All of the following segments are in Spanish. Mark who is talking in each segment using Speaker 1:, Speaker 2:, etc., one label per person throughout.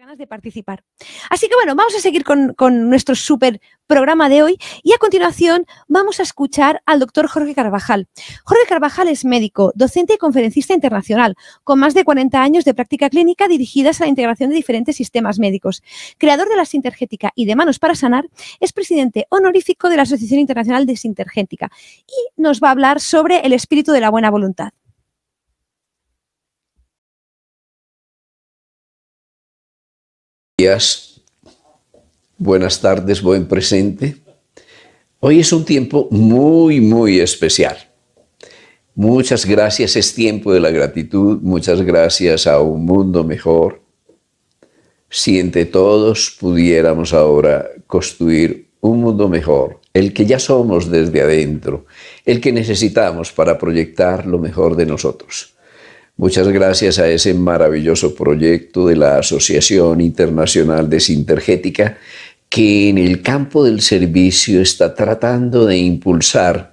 Speaker 1: ganas de participar. Así que bueno, vamos a seguir con, con nuestro súper programa de hoy y a continuación vamos a escuchar al doctor Jorge Carvajal. Jorge Carvajal es médico, docente y conferencista internacional, con más de 40 años de práctica clínica dirigidas a la integración de diferentes sistemas médicos. Creador de la Sintergética y de Manos para Sanar, es presidente honorífico de la Asociación Internacional de Sintergética y nos va a hablar sobre el espíritu de la buena voluntad. días, buenas tardes, buen presente. Hoy es un tiempo muy, muy especial. Muchas gracias, es tiempo de la gratitud, muchas gracias a un mundo mejor. Si entre todos pudiéramos ahora construir un mundo mejor, el que ya somos desde adentro, el que necesitamos para proyectar lo mejor de nosotros. Muchas gracias a ese maravilloso proyecto de la Asociación Internacional de Sintergética que en el campo del servicio está tratando de impulsar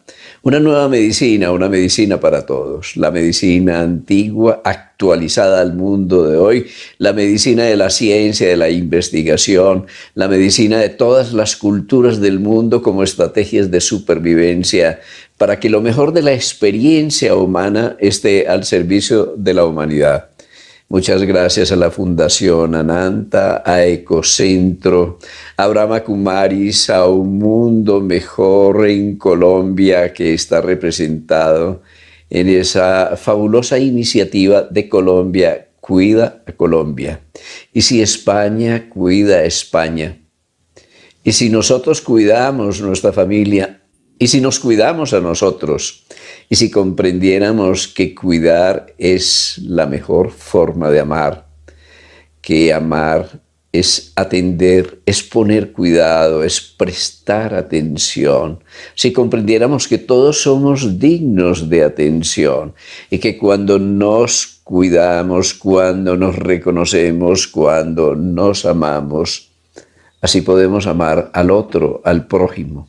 Speaker 1: una nueva medicina, una medicina para todos, la medicina antigua, actualizada al mundo de hoy, la medicina de la ciencia, de la investigación, la medicina de todas las culturas del mundo como estrategias de supervivencia para que lo mejor de la experiencia humana esté al servicio de la humanidad. Muchas gracias a la Fundación Ananta, a Ecocentro, a Brahma Kumaris, a Un Mundo Mejor en Colombia que está representado en esa fabulosa iniciativa de Colombia, Cuida a Colombia. Y si España cuida a España. Y si nosotros cuidamos nuestra familia y si nos cuidamos a nosotros, y si comprendiéramos que cuidar es la mejor forma de amar, que amar es atender, es poner cuidado, es prestar atención. Si comprendiéramos que todos somos dignos de atención y que cuando nos cuidamos, cuando nos reconocemos, cuando nos amamos, así podemos amar al otro, al prójimo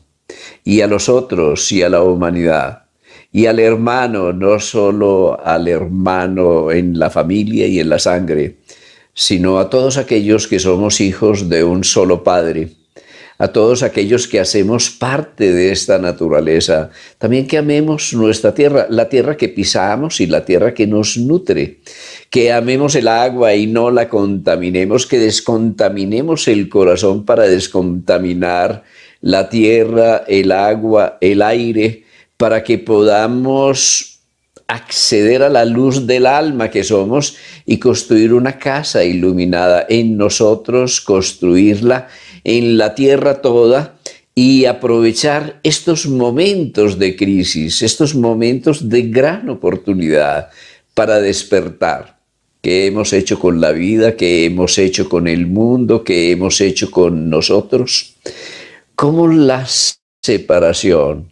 Speaker 1: y a los otros y a la humanidad y al hermano, no solo al hermano en la familia y en la sangre, sino a todos aquellos que somos hijos de un solo Padre, a todos aquellos que hacemos parte de esta naturaleza, también que amemos nuestra tierra, la tierra que pisamos y la tierra que nos nutre, que amemos el agua y no la contaminemos, que descontaminemos el corazón para descontaminar la tierra, el agua, el aire, para que podamos acceder a la luz del alma que somos y construir una casa iluminada en nosotros, construirla en la tierra toda y aprovechar estos momentos de crisis, estos momentos de gran oportunidad para despertar. ¿Qué hemos hecho con la vida? ¿Qué hemos hecho con el mundo? ¿Qué hemos hecho con nosotros? como la separación,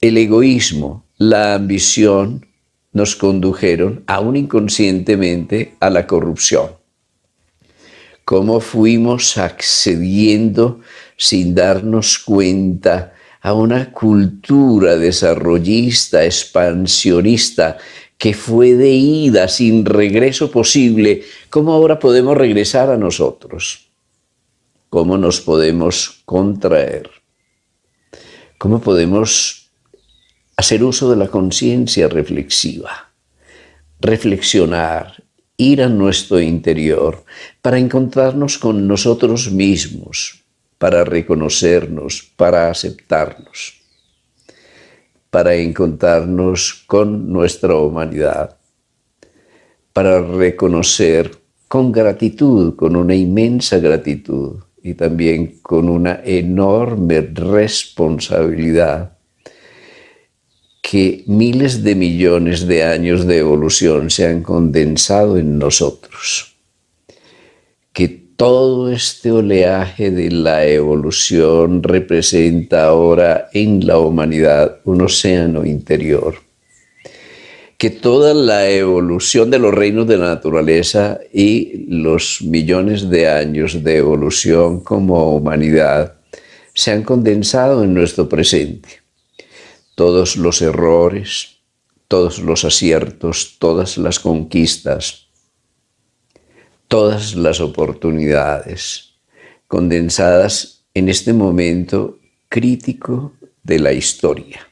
Speaker 1: el egoísmo, la ambición nos condujeron, aún inconscientemente, a la corrupción. Cómo fuimos accediendo sin darnos cuenta a una cultura desarrollista, expansionista, que fue de ida sin regreso posible, ¿cómo ahora podemos regresar a nosotros? ¿Cómo nos podemos contraer? ¿Cómo podemos hacer uso de la conciencia reflexiva, reflexionar, ir a nuestro interior para encontrarnos con nosotros mismos, para reconocernos, para aceptarnos, para encontrarnos con nuestra humanidad, para reconocer con gratitud, con una inmensa gratitud y también con una enorme responsabilidad que miles de millones de años de evolución se han condensado en nosotros. Que todo este oleaje de la evolución representa ahora en la humanidad un océano interior. Que toda la evolución de los reinos de la naturaleza y los millones de años de evolución como humanidad se han condensado en nuestro presente todos los errores, todos los aciertos, todas las conquistas, todas las oportunidades, condensadas en este momento crítico de la historia.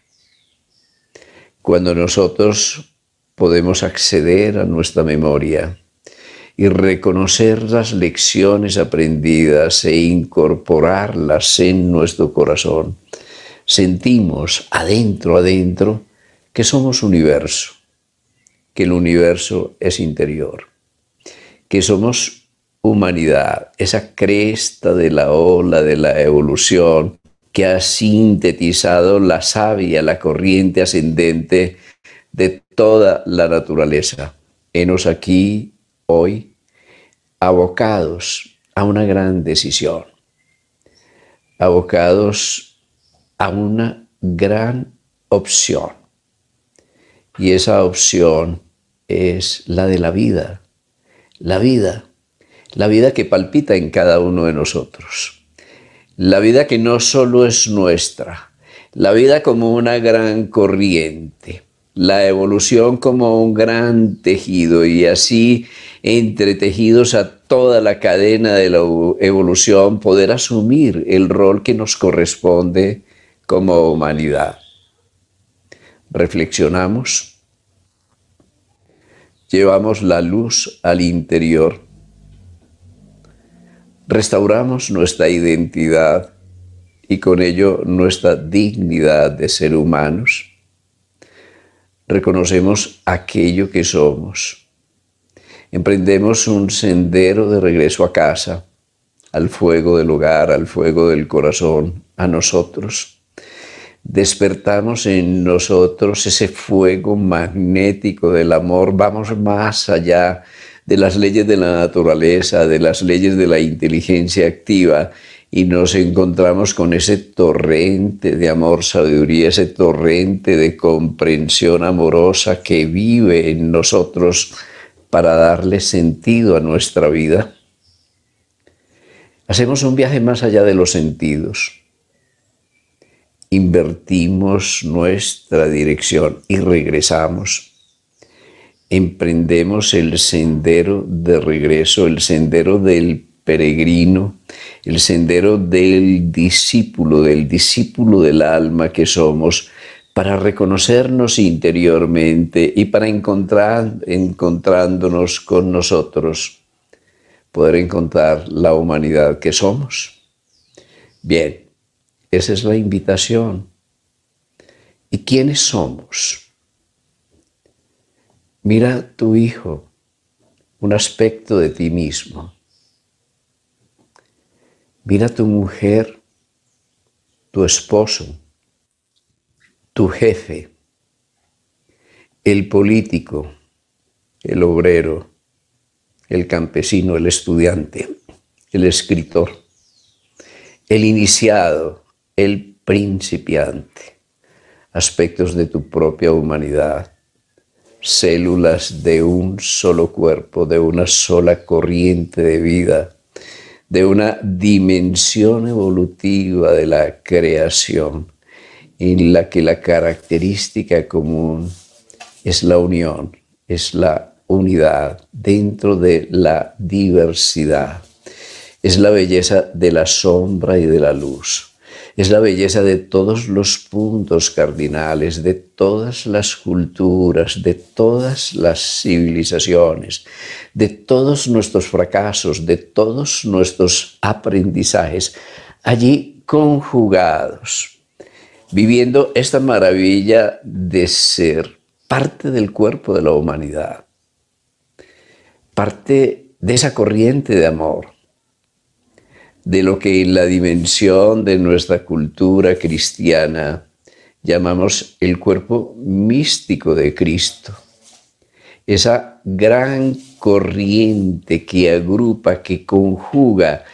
Speaker 1: Cuando nosotros podemos acceder a nuestra memoria y reconocer las lecciones aprendidas e incorporarlas en nuestro corazón, sentimos adentro, adentro, que somos universo, que el universo es interior, que somos humanidad, esa cresta de la ola de la evolución que ha sintetizado la savia, la corriente ascendente de toda la naturaleza. Enos aquí hoy abocados a una gran decisión, abocados a una gran opción. Y esa opción es la de la vida, la vida, la vida que palpita en cada uno de nosotros, la vida que no solo es nuestra, la vida como una gran corriente, la evolución como un gran tejido y así entretejidos a toda la cadena de la evolución poder asumir el rol que nos corresponde como humanidad. Reflexionamos, llevamos la luz al interior, restauramos nuestra identidad y con ello nuestra dignidad de ser humanos. Reconocemos aquello que somos. Emprendemos un sendero de regreso a casa, al fuego del hogar, al fuego del corazón, a nosotros despertamos en nosotros ese fuego magnético del amor, vamos más allá de las leyes de la naturaleza, de las leyes de la inteligencia activa y nos encontramos con ese torrente de amor, sabiduría, ese torrente de comprensión amorosa que vive en nosotros para darle sentido a nuestra vida. Hacemos un viaje más allá de los sentidos invertimos nuestra dirección y regresamos. Emprendemos el sendero de regreso, el sendero del peregrino, el sendero del discípulo, del discípulo del alma que somos, para reconocernos interiormente y para encontrar, encontrándonos con nosotros, poder encontrar la humanidad que somos. Bien, esa es la invitación. ¿Y quiénes somos? Mira tu hijo, un aspecto de ti mismo. Mira tu mujer, tu esposo, tu jefe, el político, el obrero, el campesino, el estudiante, el escritor, el iniciado, el principiante, aspectos de tu propia humanidad, células de un solo cuerpo, de una sola corriente de vida, de una dimensión evolutiva de la creación en la que la característica común es la unión, es la unidad dentro de la diversidad, es la belleza de la sombra y de la luz es la belleza de todos los puntos cardinales, de todas las culturas, de todas las civilizaciones, de todos nuestros fracasos, de todos nuestros aprendizajes, allí conjugados, viviendo esta maravilla de ser parte del cuerpo de la humanidad, parte de esa corriente de amor de lo que en la dimensión de nuestra cultura cristiana llamamos el cuerpo místico de Cristo. Esa gran corriente que agrupa, que conjuga,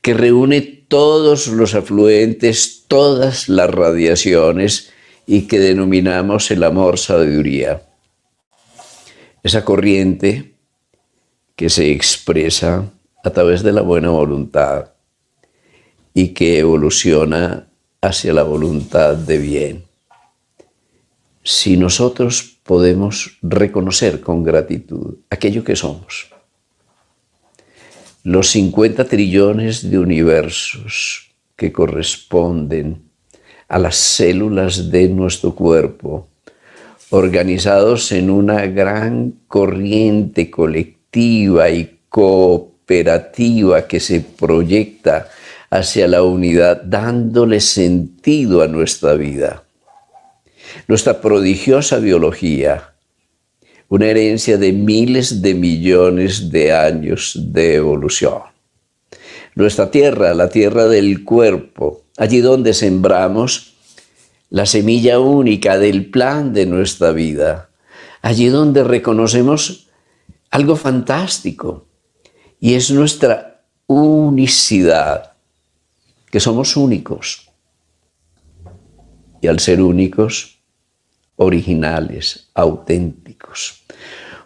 Speaker 1: que reúne todos los afluentes, todas las radiaciones y que denominamos el amor sabiduría. Esa corriente que se expresa a través de la buena voluntad, y que evoluciona hacia la voluntad de bien. Si nosotros podemos reconocer con gratitud aquello que somos, los 50 trillones de universos que corresponden a las células de nuestro cuerpo, organizados en una gran corriente colectiva y cooperativa que se proyecta hacia la unidad, dándole sentido a nuestra vida. Nuestra prodigiosa biología, una herencia de miles de millones de años de evolución. Nuestra tierra, la tierra del cuerpo, allí donde sembramos la semilla única del plan de nuestra vida, allí donde reconocemos algo fantástico y es nuestra unicidad, que somos únicos. Y al ser únicos, originales, auténticos.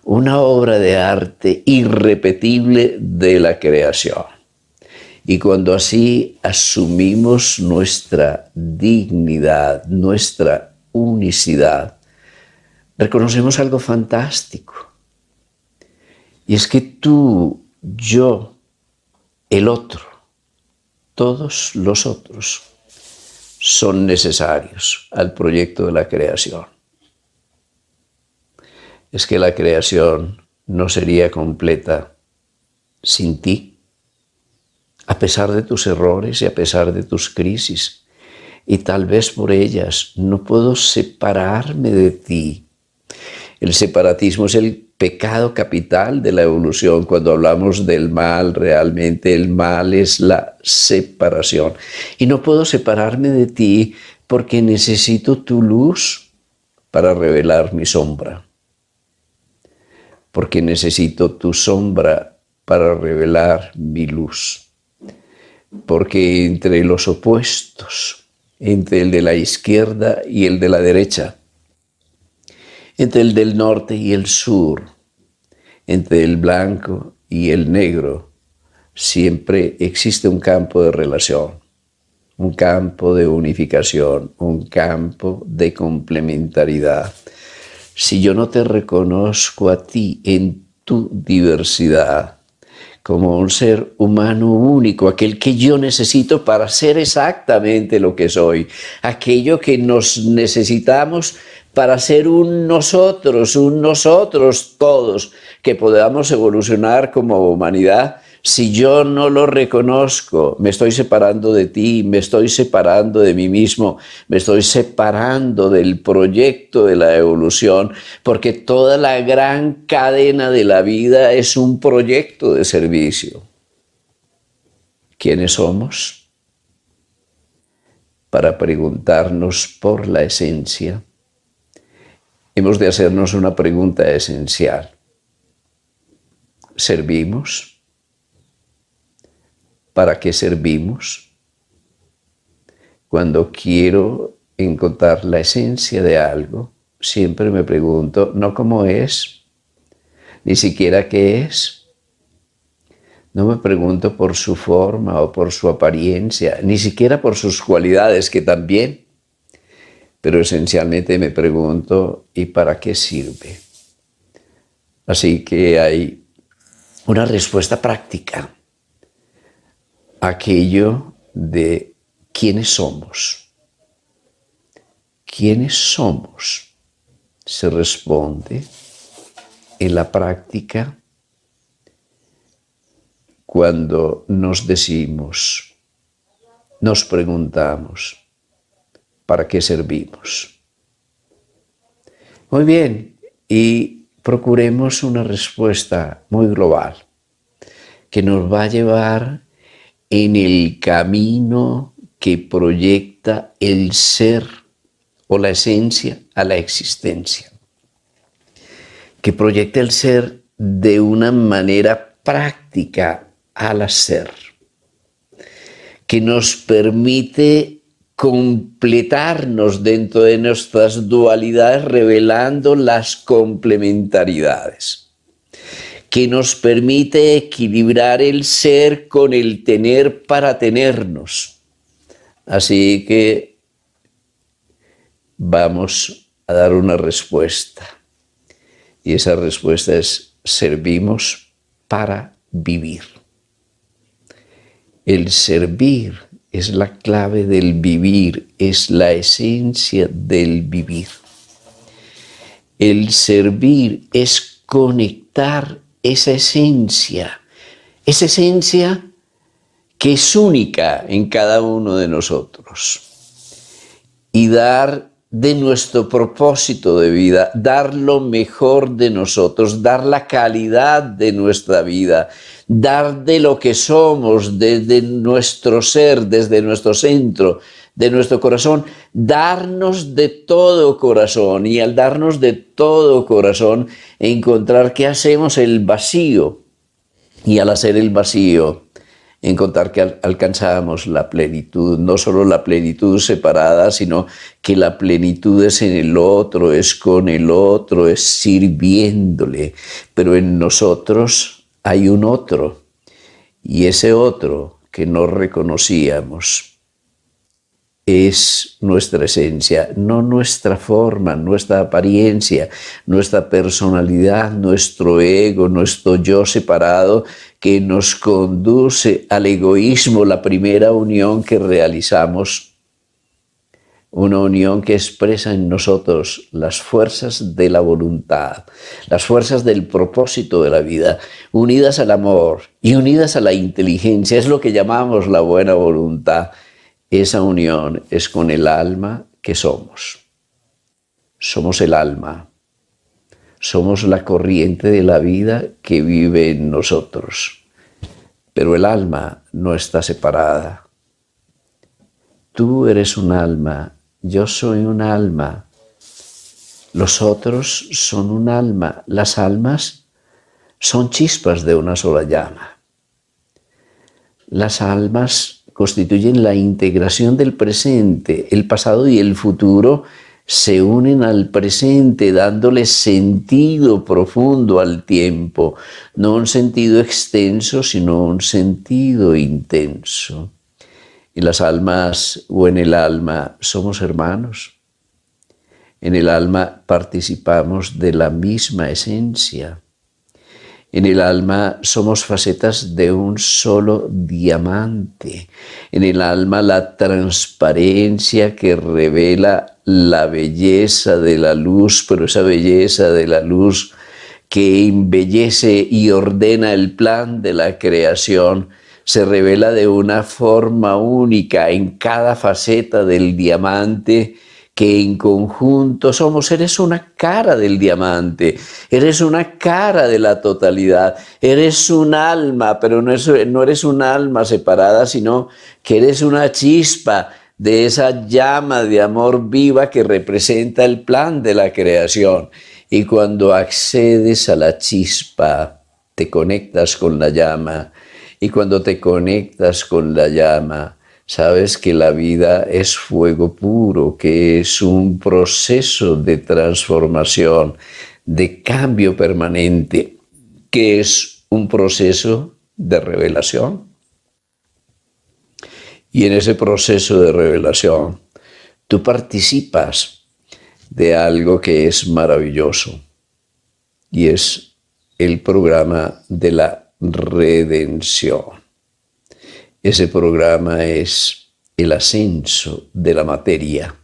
Speaker 1: Una obra de arte irrepetible de la creación. Y cuando así asumimos nuestra dignidad, nuestra unicidad, reconocemos algo fantástico. Y es que tú, yo, el otro, todos los otros son necesarios al proyecto de la creación. Es que la creación no sería completa sin ti, a pesar de tus errores y a pesar de tus crisis, y tal vez por ellas no puedo separarme de ti. El separatismo es el pecado capital de la evolución. Cuando hablamos del mal, realmente el mal es la separación. Y no puedo separarme de ti porque necesito tu luz para revelar mi sombra. Porque necesito tu sombra para revelar mi luz. Porque entre los opuestos, entre el de la izquierda y el de la derecha, entre el del norte y el sur, entre el blanco y el negro, siempre existe un campo de relación, un campo de unificación, un campo de complementariedad. Si yo no te reconozco a ti en tu diversidad, como un ser humano único, aquel que yo necesito para ser exactamente lo que soy, aquello que nos necesitamos para ser un nosotros, un nosotros todos, que podamos evolucionar como humanidad. Si yo no lo reconozco, me estoy separando de ti, me estoy separando de mí mismo, me estoy separando del proyecto de la evolución, porque toda la gran cadena de la vida es un proyecto de servicio. ¿Quiénes somos? Para preguntarnos por la esencia hemos de hacernos una pregunta esencial. ¿Servimos? ¿Para qué servimos? Cuando quiero encontrar la esencia de algo, siempre me pregunto, no cómo es, ni siquiera qué es. No me pregunto por su forma o por su apariencia, ni siquiera por sus cualidades, que también pero esencialmente me pregunto, ¿y para qué sirve? Así que hay una respuesta práctica. Aquello de quiénes somos. ¿Quiénes somos? Se responde en la práctica cuando nos decimos, nos preguntamos, para qué servimos. Muy bien, y procuremos una respuesta muy global que nos va a llevar en el camino que proyecta el ser o la esencia a la existencia, que proyecta el ser de una manera práctica al hacer, que nos permite completarnos dentro de nuestras dualidades revelando las complementaridades. que nos permite equilibrar el ser con el tener para tenernos. Así que vamos a dar una respuesta. Y esa respuesta es servimos para vivir. El servir es la clave del vivir, es la esencia del vivir. El servir es conectar esa esencia, esa esencia que es única en cada uno de nosotros y dar de nuestro propósito de vida, dar lo mejor de nosotros, dar la calidad de nuestra vida, dar de lo que somos, desde nuestro ser, desde nuestro centro, de nuestro corazón, darnos de todo corazón y al darnos de todo corazón encontrar que hacemos el vacío y al hacer el vacío en contar que alcanzábamos la plenitud, no solo la plenitud separada, sino que la plenitud es en el otro, es con el otro, es sirviéndole, pero en nosotros hay un otro, y ese otro que no reconocíamos es nuestra esencia, no nuestra forma, nuestra apariencia, nuestra personalidad, nuestro ego, nuestro yo separado, que nos conduce al egoísmo, la primera unión que realizamos, una unión que expresa en nosotros las fuerzas de la voluntad, las fuerzas del propósito de la vida, unidas al amor y unidas a la inteligencia, es lo que llamamos la buena voluntad. Esa unión es con el alma que somos. Somos el alma somos la corriente de la vida que vive en nosotros, pero el alma no está separada. Tú eres un alma, yo soy un alma, los otros son un alma, las almas son chispas de una sola llama. Las almas constituyen la integración del presente, el pasado y el futuro se unen al presente dándole sentido profundo al tiempo, no un sentido extenso, sino un sentido intenso. Y las almas o en el alma somos hermanos. En el alma participamos de la misma esencia. En el alma somos facetas de un solo diamante. En el alma la transparencia que revela la belleza de la luz, pero esa belleza de la luz que embellece y ordena el plan de la creación, se revela de una forma única en cada faceta del diamante, que en conjunto somos, eres una cara del diamante, eres una cara de la totalidad, eres un alma, pero no, eres un alma separada, sino que eres una chispa de esa llama de amor viva que representa el plan de la creación. Y cuando accedes a la chispa, te conectas con la llama. Y cuando te conectas con la llama, sabes que la vida es fuego puro, que es un proceso de transformación, de cambio permanente, que es un proceso de revelación. Y en ese proceso de revelación, tú participas de algo que es maravilloso y es el programa de la redención. Ese programa es el ascenso de la materia,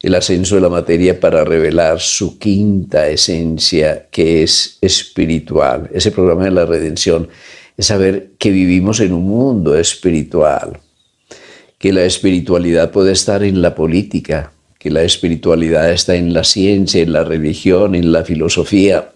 Speaker 1: el ascenso de la materia para revelar su quinta esencia que es espiritual. Ese programa de la redención es saber que vivimos en un mundo espiritual que la espiritualidad puede estar en la política, que la espiritualidad está en la ciencia, en la religión, en la filosofía,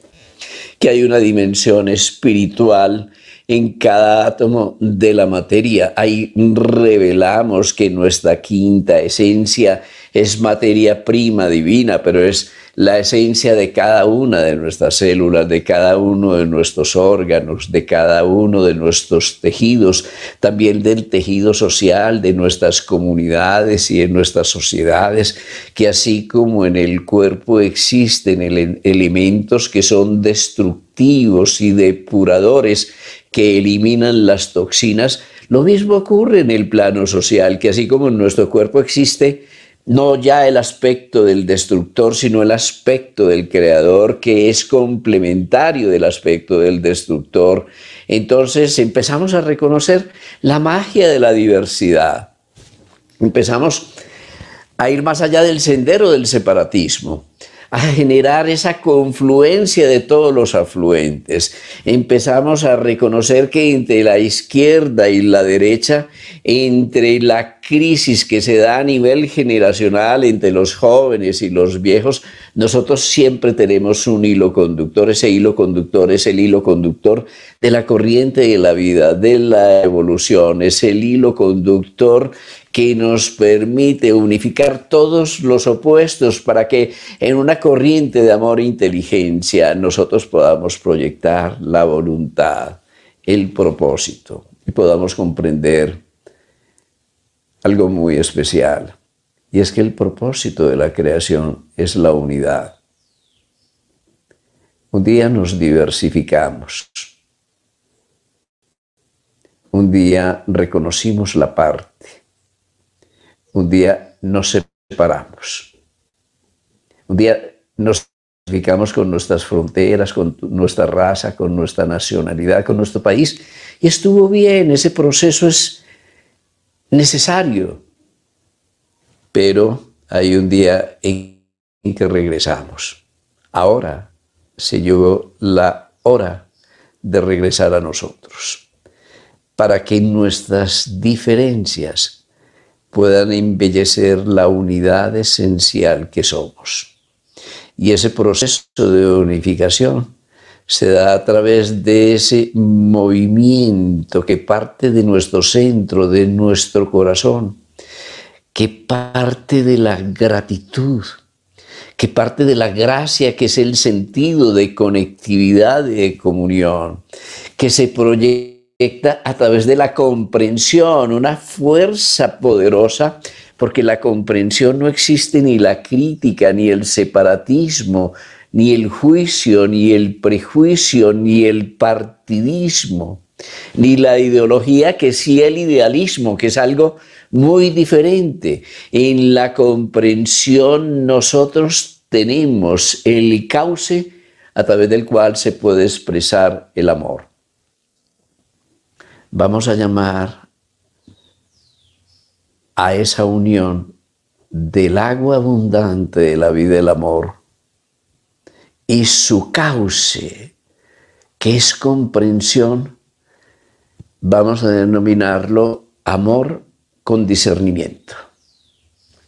Speaker 1: que hay una dimensión espiritual en cada átomo de la materia. Ahí revelamos que nuestra quinta esencia es materia prima divina, pero es la esencia de cada una de nuestras células, de cada uno de nuestros órganos, de cada uno de nuestros tejidos, también del tejido social, de nuestras comunidades y en nuestras sociedades, que así como en el cuerpo existen elementos que son destructivos y depuradores, que eliminan las toxinas, lo mismo ocurre en el plano social, que así como en nuestro cuerpo existe, no ya el aspecto del destructor, sino el aspecto del creador que es complementario del aspecto del destructor. Entonces empezamos a reconocer la magia de la diversidad. Empezamos a ir más allá del sendero del separatismo a generar esa confluencia de todos los afluentes. Empezamos a reconocer que entre la izquierda y la derecha, entre la crisis que se da a nivel generacional entre los jóvenes y los viejos, nosotros siempre tenemos un hilo conductor. Ese hilo conductor es el hilo conductor de la corriente de la vida, de la evolución, es el hilo conductor que nos permite unificar todos los opuestos para que en una corriente de amor e inteligencia nosotros podamos proyectar la voluntad, el propósito y podamos comprender algo muy especial. Y es que el propósito de la creación es la unidad. Un día nos diversificamos. Un día reconocimos la parte un día nos separamos. Un día nos identificamos con nuestras fronteras, con nuestra raza, con nuestra nacionalidad, con nuestro país. Y estuvo bien, ese proceso es necesario. Pero hay un día en que regresamos. Ahora se llegó la hora de regresar a nosotros, para que nuestras diferencias puedan embellecer la unidad esencial que somos. Y ese proceso de unificación se da a través de ese movimiento que parte de nuestro centro, de nuestro corazón, que parte de la gratitud, que parte de la gracia, que es el sentido de conectividad, de comunión, que se proyecta a través de la comprensión, una fuerza poderosa, porque la comprensión no existe ni la crítica, ni el separatismo, ni el juicio, ni el prejuicio, ni el partidismo, ni la ideología que sí el idealismo, que es algo muy diferente. En la comprensión nosotros tenemos el cauce a través del cual se puede expresar el amor. Vamos a llamar a esa unión del agua abundante de la vida del amor y su cauce, que es comprensión, vamos a denominarlo amor con discernimiento,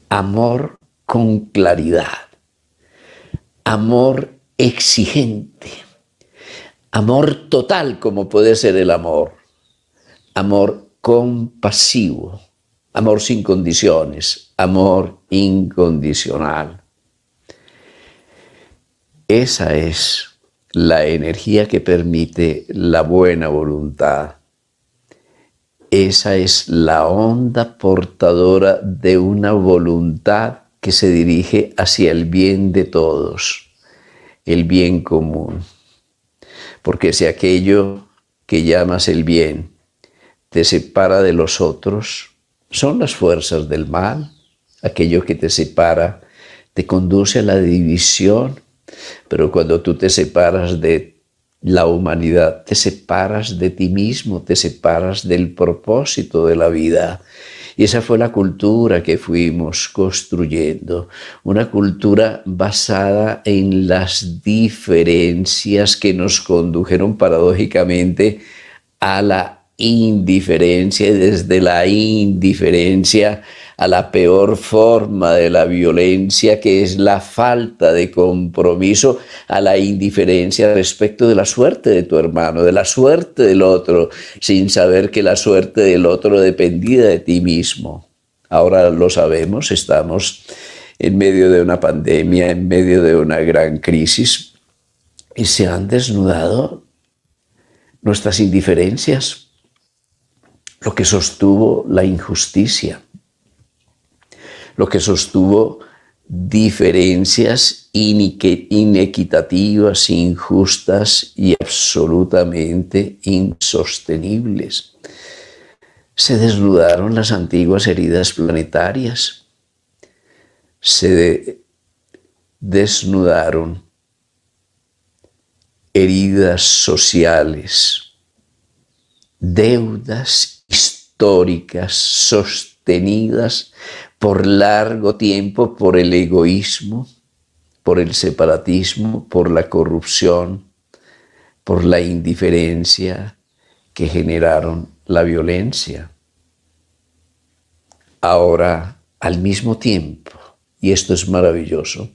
Speaker 1: amor con claridad, amor exigente, amor total como puede ser el amor amor compasivo, amor sin condiciones, amor incondicional. Esa es la energía que permite la buena voluntad. Esa es la onda portadora de una voluntad que se dirige hacia el bien de todos, el bien común. Porque si aquello que llamas el bien te separa de los otros son las fuerzas del mal, aquello que te separa te conduce a la división, pero cuando tú te separas de la humanidad, te separas de ti mismo, te separas del propósito de la vida. Y esa fue la cultura que fuimos construyendo, una cultura basada en las diferencias que nos condujeron paradójicamente a la indiferencia desde la indiferencia a la peor forma de la violencia, que es la falta de compromiso, a la indiferencia respecto de la suerte de tu hermano, de la suerte del otro, sin saber que la suerte del otro dependía de ti mismo. Ahora lo sabemos, estamos en medio de una pandemia, en medio de una gran crisis, y se han desnudado nuestras indiferencias lo que sostuvo la injusticia, lo que sostuvo diferencias inequitativas, injustas y absolutamente insostenibles. Se desnudaron las antiguas heridas planetarias, se desnudaron heridas sociales, deudas históricas sostenidas por largo tiempo por el egoísmo, por el separatismo, por la corrupción, por la indiferencia que generaron la violencia. Ahora, al mismo tiempo, y esto es maravilloso,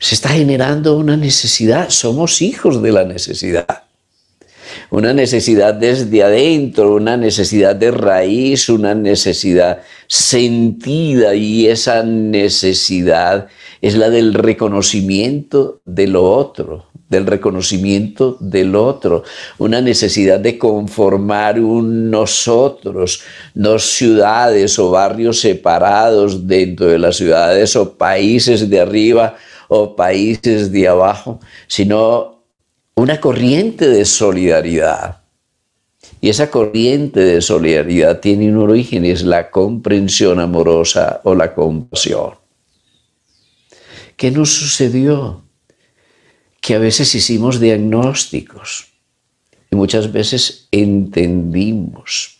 Speaker 1: se está generando una necesidad, somos hijos de la necesidad una necesidad desde adentro, una necesidad de raíz, una necesidad sentida y esa necesidad es la del reconocimiento de lo otro, del reconocimiento del otro, una necesidad de conformar un nosotros, no ciudades o barrios separados dentro de las ciudades o países de arriba o países de abajo, sino una corriente de solidaridad. Y esa corriente de solidaridad tiene un origen, es la comprensión amorosa o la compasión. ¿Qué nos sucedió? Que a veces hicimos diagnósticos y muchas veces entendimos.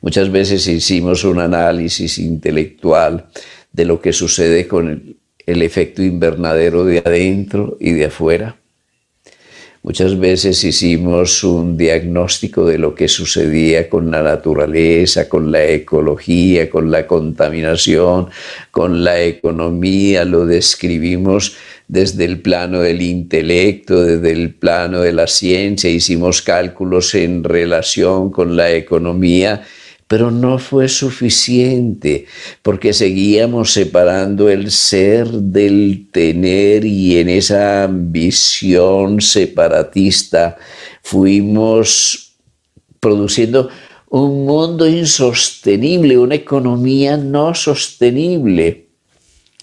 Speaker 1: Muchas veces hicimos un análisis intelectual de lo que sucede con el, el efecto invernadero de adentro y de afuera Muchas veces hicimos un diagnóstico de lo que sucedía con la naturaleza, con la ecología, con la contaminación, con la economía, lo describimos desde el plano del intelecto, desde el plano de la ciencia, hicimos cálculos en relación con la economía pero no fue suficiente porque seguíamos separando el ser del tener y en esa ambición separatista fuimos produciendo un mundo insostenible, una economía no sostenible.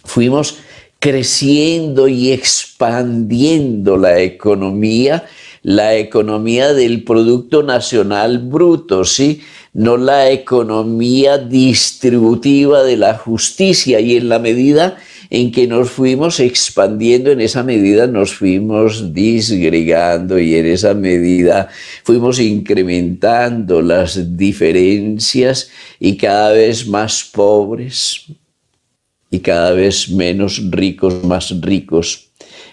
Speaker 1: Fuimos creciendo y expandiendo la economía, la economía del Producto Nacional Bruto, ¿sí? no la economía distributiva de la justicia y en la medida en que nos fuimos expandiendo, en esa medida nos fuimos disgregando y en esa medida fuimos incrementando las diferencias y cada vez más pobres y cada vez menos ricos, más ricos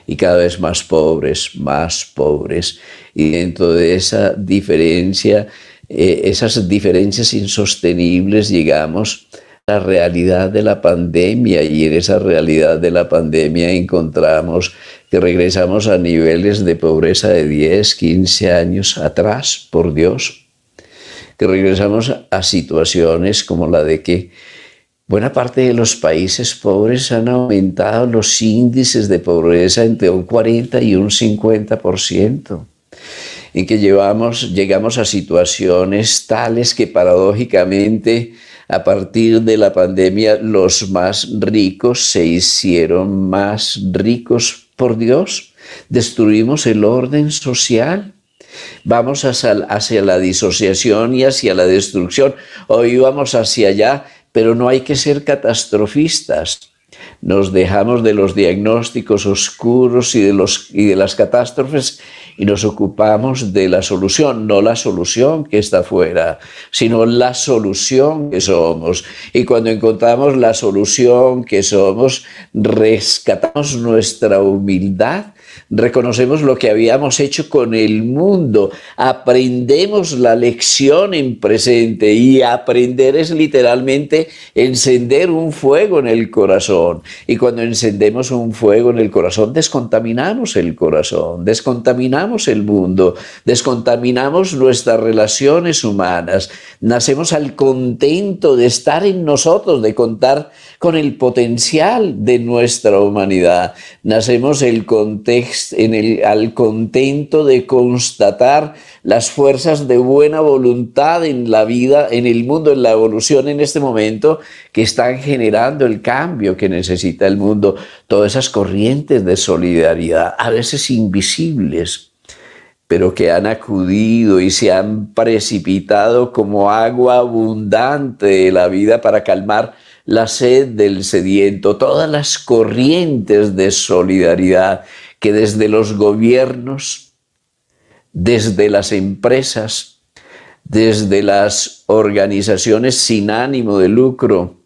Speaker 1: y cada vez más pobres, más pobres. Y dentro de esa diferencia eh, esas diferencias insostenibles llegamos a la realidad de la pandemia y en esa realidad de la pandemia encontramos que regresamos a niveles de pobreza de 10, 15 años atrás, por Dios, que regresamos a situaciones como la de que buena parte de los países pobres han aumentado los índices de pobreza entre un 40 y un 50% en que llevamos, llegamos a situaciones tales que paradójicamente a partir de la pandemia los más ricos se hicieron más ricos por Dios. Destruimos el orden social. Vamos hacia, la disociación y hacia la destrucción. Hoy vamos hacia allá, pero no hay que ser catastrofistas. Nos dejamos de los diagnósticos oscuros y de, los, y de las catástrofes y nos ocupamos de la solución, no la solución que está fuera, sino la solución que somos. Y cuando encontramos la solución que somos, rescatamos nuestra humildad reconocemos lo que habíamos hecho con el mundo, aprendemos la lección en presente y aprender es literalmente encender un fuego en el corazón. Y cuando encendemos un fuego en el corazón, descontaminamos el corazón, descontaminamos el mundo, descontaminamos nuestras relaciones humanas, nacemos al contento de estar en nosotros, de contar con el potencial de nuestra humanidad, nacemos el contento al contento de constatar las fuerzas de buena voluntad en la vida, en el mundo, en la evolución en este momento, que están generando el cambio que necesita el mundo. Todas esas corrientes de solidaridad, a veces invisibles, pero que han acudido y se han precipitado como agua abundante de la vida para calmar la sed del sediento, todas las corrientes de solidaridad que desde los gobiernos, desde las empresas, desde las organizaciones sin ánimo de lucro,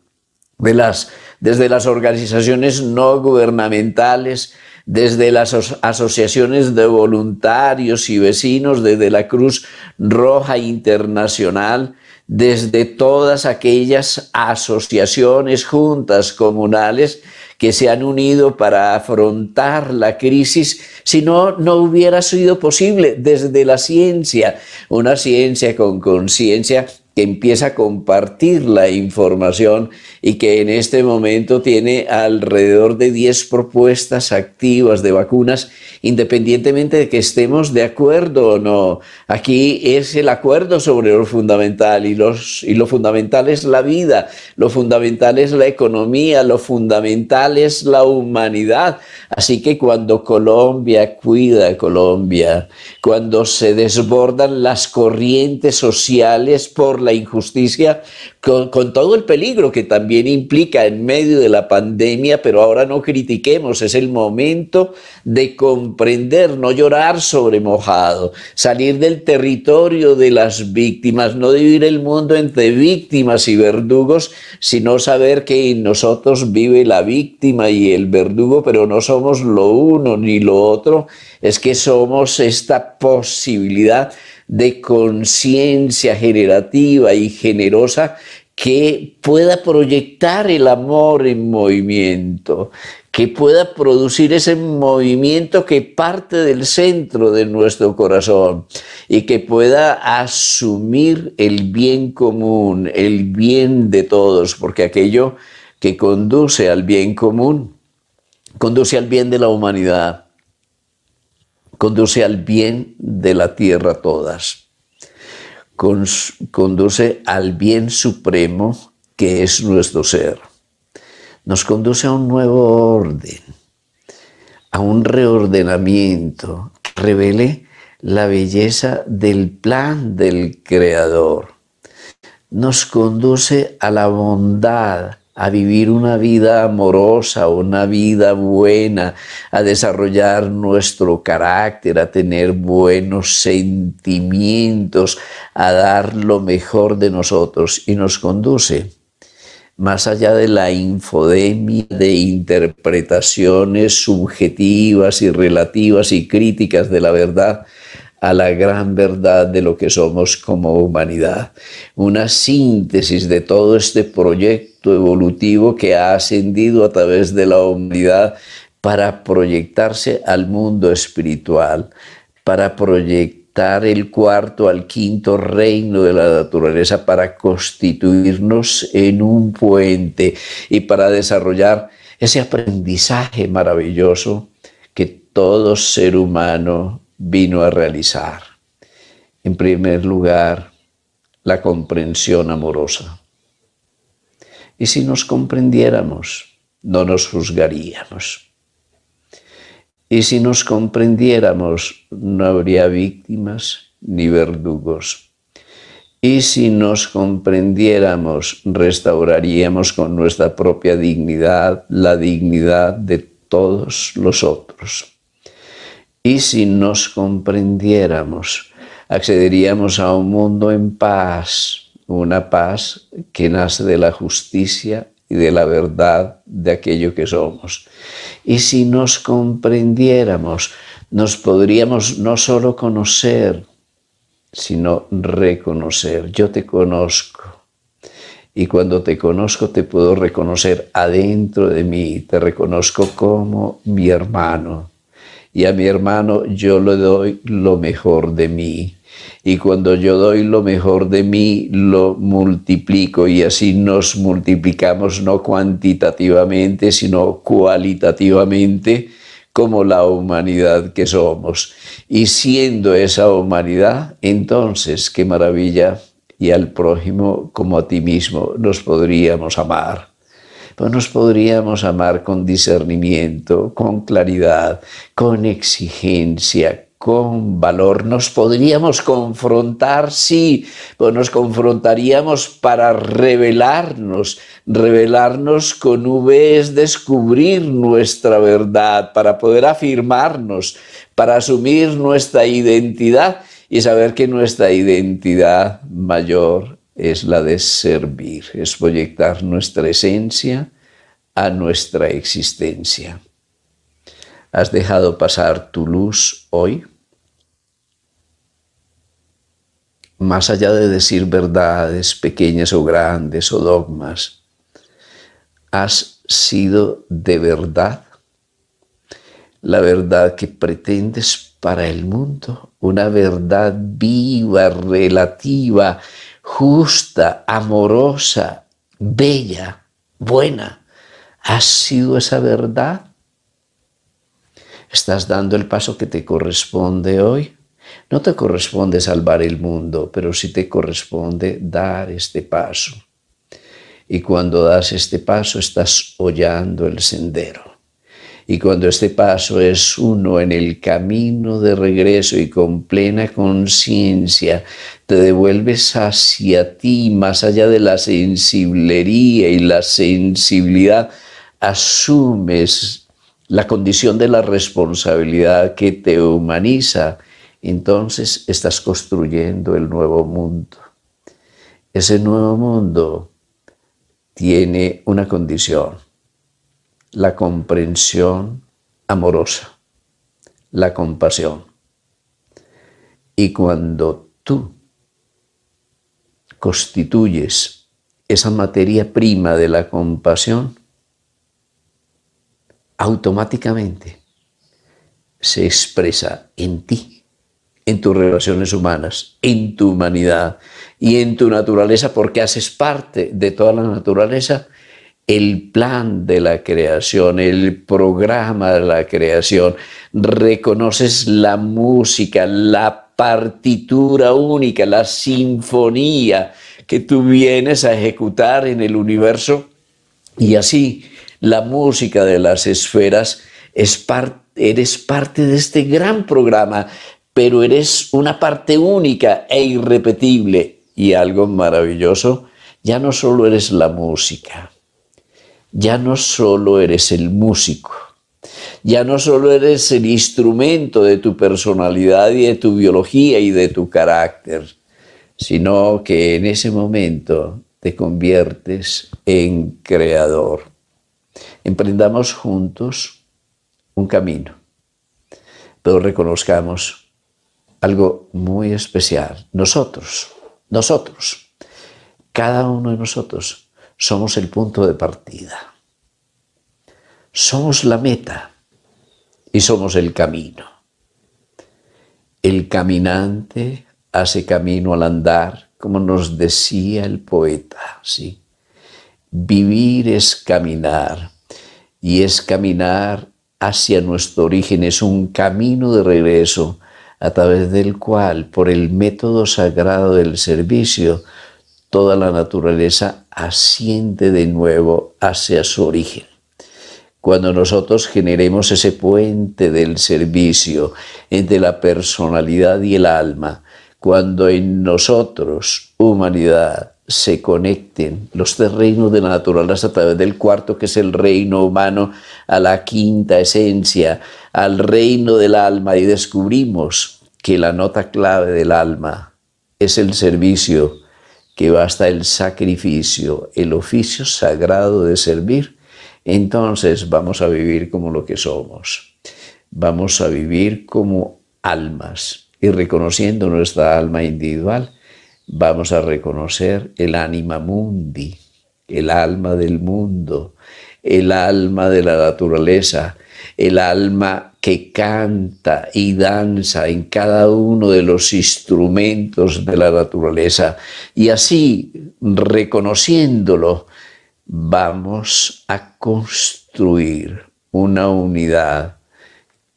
Speaker 1: de las, desde las organizaciones no gubernamentales, desde las asociaciones de voluntarios y vecinos, desde la Cruz Roja Internacional, desde todas aquellas asociaciones, juntas comunales que se han unido para afrontar la crisis, si no, no hubiera sido posible desde la ciencia, una ciencia con conciencia que empieza a compartir la información y que en este momento tiene alrededor de 10 propuestas activas de vacunas, independientemente de que estemos de acuerdo o no. Aquí es el acuerdo sobre lo fundamental y, los, y lo fundamental es la vida, lo fundamental es la economía, lo fundamental es la humanidad. Así que cuando Colombia cuida a Colombia, cuando se desbordan las corrientes sociales por la injusticia, con todo el peligro que también implica en medio de la pandemia, pero ahora no critiquemos, es el momento de comprender, no llorar sobre mojado, salir del territorio de las víctimas, no dividir el mundo entre víctimas y verdugos, sino saber que en nosotros vive la víctima y el verdugo, pero no somos lo uno ni lo otro, es que somos esta posibilidad de conciencia generativa y generosa que pueda proyectar el amor en movimiento, que pueda producir ese movimiento que parte del centro de nuestro corazón y que pueda asumir el bien común, el bien de todos, porque aquello que conduce al bien común, conduce al bien de la humanidad, conduce al bien de la tierra todas conduce al bien supremo que es nuestro ser. Nos conduce a un nuevo orden, a un reordenamiento que revele la belleza del plan del Creador. Nos conduce a la bondad, a vivir una vida amorosa, una vida buena, a desarrollar nuestro carácter, a tener buenos sentimientos, a dar lo mejor de nosotros y nos conduce más allá de la infodemia de interpretaciones subjetivas y relativas y críticas de la verdad, a la gran verdad de lo que somos como humanidad. Una síntesis de todo este proyecto evolutivo que ha ascendido a través de la humanidad para proyectarse al mundo espiritual, para proyectar el cuarto al quinto reino de la naturaleza, para constituirnos en un puente y para desarrollar ese aprendizaje maravilloso que todo ser humano vino a realizar. En primer lugar, la comprensión amorosa. Y si nos comprendiéramos, no nos juzgaríamos. Y si nos comprendiéramos, no habría víctimas ni verdugos. Y si nos comprendiéramos, restauraríamos con nuestra propia dignidad la dignidad de todos los otros. Y si nos comprendiéramos, accederíamos a un mundo en paz, una paz que nace de la justicia y de la verdad de aquello que somos. Y si nos comprendiéramos, nos podríamos no solo conocer, sino reconocer. Yo te conozco. Y cuando te conozco te puedo reconocer adentro de mí, te reconozco como mi hermano, y a mi hermano yo le doy lo mejor de mí. Y cuando yo doy lo mejor de mí, lo multiplico y así nos multiplicamos no cuantitativamente, sino cualitativamente como la humanidad que somos. Y siendo esa humanidad, entonces, qué maravilla, y al prójimo como a ti mismo nos podríamos amar pues nos podríamos amar con discernimiento, con claridad, con exigencia, con valor, nos podríamos confrontar, sí, pues nos confrontaríamos para revelarnos, revelarnos con V es descubrir nuestra verdad, para poder afirmarnos, para asumir nuestra identidad y saber que nuestra identidad mayor es la de servir, es proyectar nuestra esencia a nuestra existencia. ¿Has dejado pasar tu luz hoy? Más allá de decir verdades pequeñas o grandes o dogmas, ¿has sido de verdad la verdad que pretendes para el mundo? Una verdad viva, relativa, justa, amorosa, bella, buena, has sido esa verdad. Estás dando el paso que te corresponde hoy. No te corresponde salvar el mundo, pero sí te corresponde dar este paso. Y cuando das este paso estás hollando el sendero. Y cuando este paso es uno en el camino de regreso y con plena conciencia, te devuelves hacia ti, más allá de la sensiblería y la sensibilidad, asumes la condición de la responsabilidad que te humaniza, entonces estás construyendo el nuevo mundo. Ese nuevo mundo tiene una condición la comprensión amorosa, la compasión. Y cuando tú constituyes esa materia prima de la compasión, automáticamente se expresa en ti, en tus relaciones humanas, en tu humanidad y en tu naturaleza, porque haces parte de toda la naturaleza el plan de la creación, el programa de la creación, reconoces la música, la partitura única, la sinfonía que tú vienes a ejecutar en el universo y así la música de las esferas es eres parte de este gran programa, pero eres una parte única e irrepetible y algo maravilloso, ya no solo eres la música, ya no solo eres el músico, ya no solo eres el instrumento de tu personalidad y de tu biología y de tu carácter, sino que en ese momento te conviertes en creador. Emprendamos juntos un camino, pero reconozcamos algo muy especial. Nosotros, nosotros, cada uno de nosotros somos el punto de partida. Somos la meta y somos el camino. El caminante hace camino al andar, como nos decía el poeta, ¿sí? Vivir es caminar y es caminar hacia nuestro origen, es un camino de regreso a través del cual, por el método sagrado del servicio, toda la naturaleza asciende de nuevo hacia su origen. Cuando nosotros generemos ese puente del servicio entre la personalidad y el alma, cuando en nosotros, humanidad, se conecten los reinos de la naturaleza a través del cuarto, que es el reino humano, a la quinta esencia, al reino del alma, y descubrimos que la nota clave del alma es el servicio que basta el sacrificio, el oficio sagrado de servir, entonces vamos a vivir como lo que somos. Vamos a vivir como almas y reconociendo nuestra alma individual, vamos a reconocer el anima mundi, el alma del mundo, el alma de la naturaleza, el alma que canta y danza en cada uno de los instrumentos de la naturaleza. Y así, reconociéndolo, vamos a construir una unidad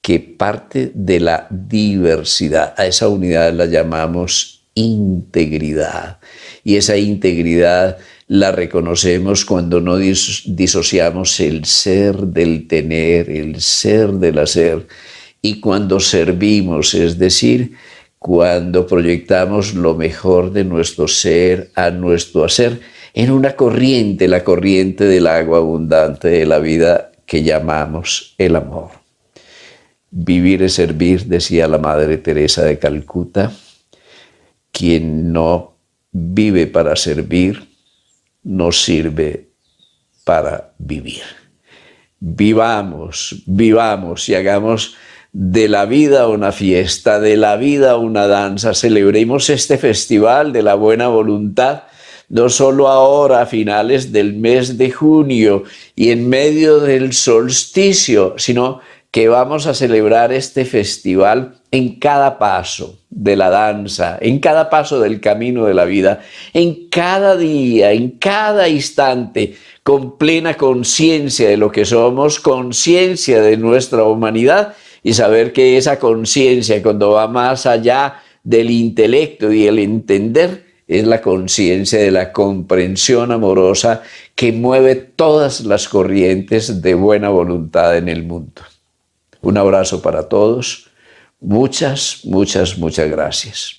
Speaker 1: que parte de la diversidad. A esa unidad la llamamos integridad. Y esa integridad la reconocemos cuando no disociamos el ser del tener, el ser del hacer, y cuando servimos, es decir, cuando proyectamos lo mejor de nuestro ser a nuestro hacer en una corriente, la corriente del agua abundante de la vida que llamamos el amor. Vivir es servir, decía la Madre Teresa de Calcuta, quien no vive para servir, nos sirve para vivir. Vivamos, vivamos y hagamos de la vida una fiesta, de la vida una danza. Celebremos este festival de la buena voluntad, no solo ahora, a finales del mes de junio y en medio del solsticio, sino que vamos a celebrar este festival en cada paso de la danza, en cada paso del camino de la vida, en cada día, en cada instante, con plena conciencia de lo que somos, conciencia de nuestra humanidad y saber que esa conciencia cuando va más allá del intelecto y el entender, es la conciencia de la comprensión amorosa que mueve todas las corrientes de buena voluntad en el mundo. Un abrazo para todos. Muchas, muchas, muchas gracias.